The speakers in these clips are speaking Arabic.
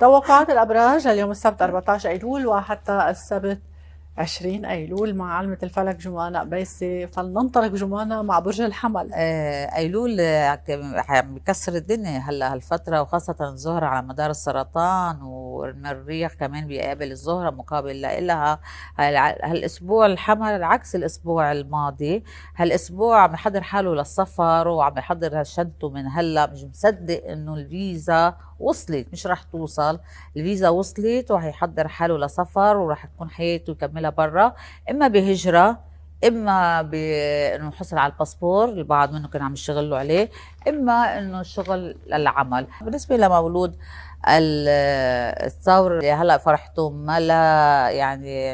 توقعات الابراج اليوم السبت 14 ايلول وحتى السبت 20 ايلول مع علمة الفلك جمانة قبيسي فلننطلق جمانة مع برج الحمل آه ايلول آه، بكسر الدنيا هلا هالفترة وخاصة الزهرة على مدار السرطان و والمريخ كمان بيقابل الزهرة مقابل لها هالأسبوع الحمر عكس الأسبوع الماضي هالأسبوع عم يحضر حاله للسفر وعم يحضر هالشنطه من هلا مش مصدق إنه الفيزا وصلت مش رح توصل الفيزا وصلت وهيحضر حاله لسفر ورح تكون حياته يكملها برا إما بهجرة اما بانه حصل على الباسبور البعض منه كان عم يشتغلوا عليه اما انه الشغل للعمل بالنسبه لمولود الثور هلا فرحته ما لا يعني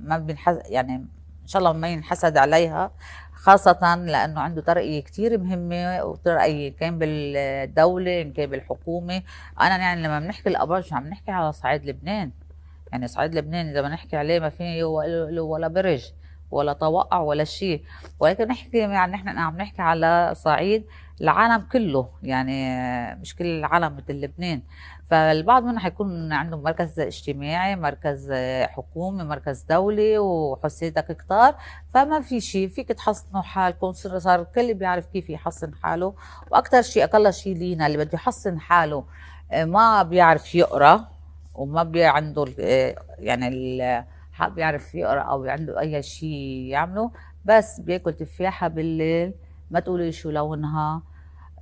ما بنحس يعني ان شاء الله ما ينحسد عليها خاصة لأنه عنده ترقية كتير مهمة وترقية كان بالدولة كان بالحكومة أنا يعني لما بنحكي الأبرج عم نحكي على صعيد لبنان يعني صعيد لبنان إذا بنحكي عليه ما في ولا برج ولا توقع ولا شيء ولكن نحكي يعني نحن عم نحكي على صعيد العالم كله يعني مش كل العالم مثل لبنان فالبعض منهم حيكون عندهم مركز اجتماعي مركز حكومي مركز دولي وحسيتك كتار فما في شيء فيك تحصنوا حالكم صار الكل بيعرف كيف يحصن حاله واكثر شيء اقل شيء لينا اللي بده يحصن حاله ما بيعرف يقرا وما بي عنده يعني حق بيعرف يقرا او عنده اي شيء يعمله بس بياكل تفاحه بالليل ما تقولي شو لونها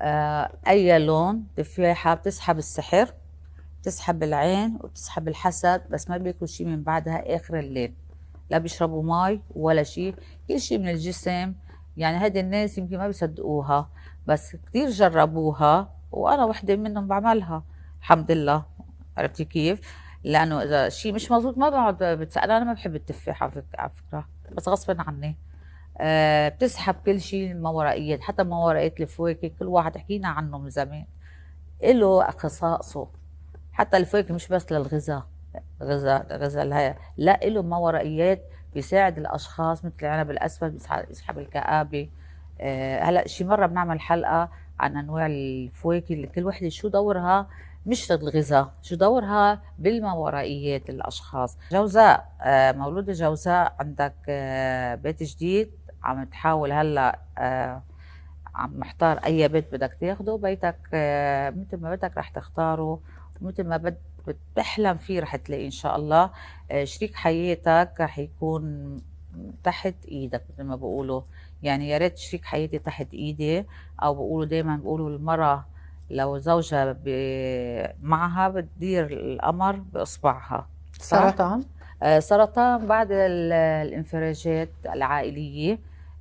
آه اي لون تفاحه بتسحب السحر بتسحب العين وبتسحب الحسد بس ما بياكل شيء من بعدها اخر الليل لا بيشربوا مي ولا شيء كل شيء من الجسم يعني هذه الناس يمكن ما بيصدقوها بس كثير جربوها وانا وحده منهم بعملها الحمد لله عرفتي كيف لانه اذا شيء مش مضبوط ما بقعد بتسال انا ما بحب التفاح على فكره بس غصبا عني أه بتسحب كل شيء ما ورقيا حتى ما ورقيه الفواكه كل واحد حكينا عنه من زمان له خصائصه حتى الفواكه مش بس للغذاء غذاء غذاء الهي. لا له ما ورائيات بيساعد الاشخاص مثل العنب الاسود بيسحب الكآبه أه هلا شي مره بنعمل حلقه عن انواع الفواكه اللي كل وحده شو دورها مش للغذاء شو دورها بالماورائيات الاشخاص جوزاء آه، مولوده جوزاء عندك آه، بيت جديد عم تحاول هلا آه، عم محتار اي بيت بدك تاخده بيتك مثل ما بدك رح تختاره مثل ما بد بتحلم فيه رح تلاقيه ان شاء الله شريك حياتك رح يكون تحت ايدك مثل ما بقولوا يعني يا ريت شريك حياتي تحت ايدي او بقولوا دائما بقولوا المراه لو زوجها معها بتدير القمر باصبعها سرطان آه، سرطان بعد الانفراجات العائليه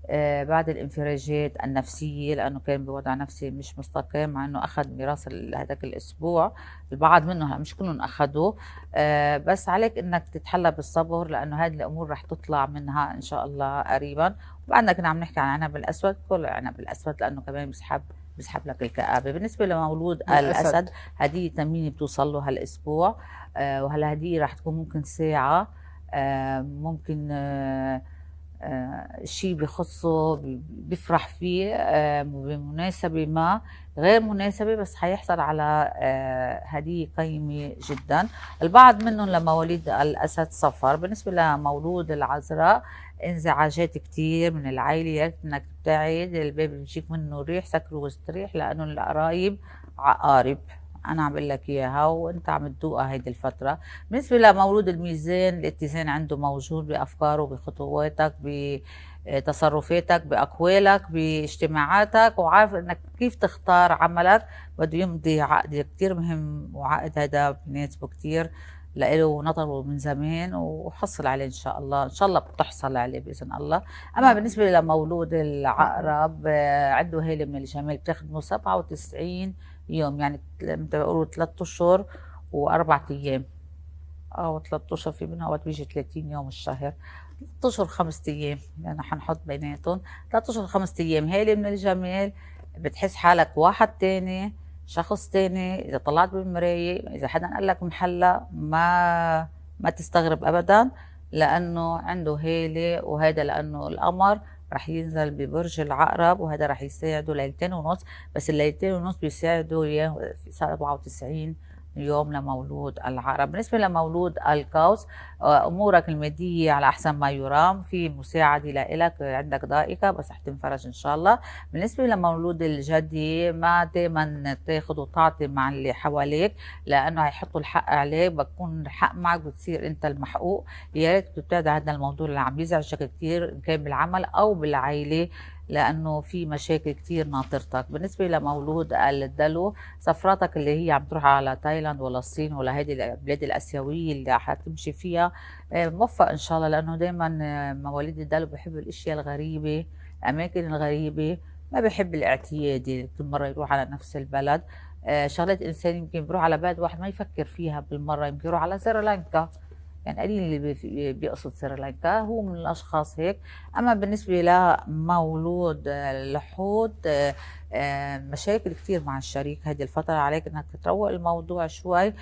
آه، بعد الانفراجات النفسيه لانه كان بوضع نفسي مش مستقيم مع انه اخذ ميراث هذاك الاسبوع البعض منهم مش كلهم اخذوا آه، بس عليك انك تتحلى بالصبر لانه هذه الامور رح تطلع منها ان شاء الله قريبا وبعدنا كنا عم نحكي عن العنب الاسود كل العنب الاسود لانه كمان بسحب بيسحب لك الكآبة بالنسبة لمولود الأسد هدية تمرين بتوصل له هالأسبوع آه، وهالهدية رح تكون ممكن ساعة آه، ممكن آه، شيء بخصه بيفرح فيه بمناسبة ما غير مناسبة بس حيحصل على هدية قيمة جدا البعض منهم لمواليد الأسد صفر بالنسبة لمولود العذراء انزعاجات كتير من العائلة يا انك تبتعد الباب بيجيك منه ريح سكر واستريح لانه القرايب عقارب انا عم بقول لك اياها وانت عم تذوقها هيدي الفتره بالنسبه لمولود الميزان الاتزان عنده موجود بافكاره بخطواتك بتصرفاتك باقوالك باجتماعاتك وعارف انك كيف تختار عملك بده يمضي عقد كثير مهم وعقد هذا بناسبه كثير لإله نظره من زمان وحصل عليه إن شاء الله إن شاء الله بتحصل عليه بإذن الله أما نعم. بالنسبة لمولود العقرب آه، عنده هيلة من الجمال بتاخده 97 يوم يعني ما بيقولوا ثلاث أشهر وأربعة أيام أو ثلاث أشهر في منها وقت بيجي 30 يوم الشهر ثلاث أشهر خمسة أيام يعني حنحط بيناتهم ثلاث أشهر خمسة أيام هيلة من الجمال بتحس حالك واحد تاني شخص تاني اذا طلعت بالمرايه اذا حدا قال لك محلى ما ما تستغرب ابدا لانه عنده هاله وهذا لانه القمر رح ينزل ببرج العقرب وهذا رح يساعده ليلتين ونص بس الليلتين ونص بيساعده اياه في 97 اليوم لمولود العرب بالنسبة لمولود القوس آه، أمورك المادية على أحسن ما يرام في مساعدة لإلك عندك ضائقة بس رح تنفرج إن شاء الله بالنسبة لمولود الجدي ما دايما تاخذ وتعطي مع اللي حواليك لأنه هيحطوا الحق عليك بكون الحق معك بتصير أنت المحقوق يا ريت تبتعد عن هذا الموضوع اللي عم يزعجك كثير إن كان بالعمل أو بالعائلة لانه في مشاكل كثير ناطرتك بالنسبه لمولود الدلو سفراتك اللي هي عم تروح على تايلاند ولا الصين ولا هذه البلاد الاسيويه اللي حتمشي فيها آه، موفق ان شاء الله لانه دائما آه، مواليد الدلو بحبوا الاشياء الغريبه الاماكن الغريبه ما بحب الاعتيادي كل مره يروح على نفس البلد آه، شغلات انسان يمكن بروح على بلد واحد ما يفكر فيها بالمره يمكن يروح على سريلانكا يعني قليل اللي بيقصد سريلانكا هو من الاشخاص هيك اما بالنسبه لمولود الحوت آه، آه، مشاكل كثير مع الشريك هذه الفتره عليك انك تروق الموضوع شوي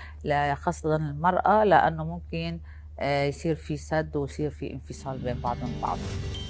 خاصه المراه لانه ممكن آه، يصير في سد ويصير في انفصال بين بعضهم بعض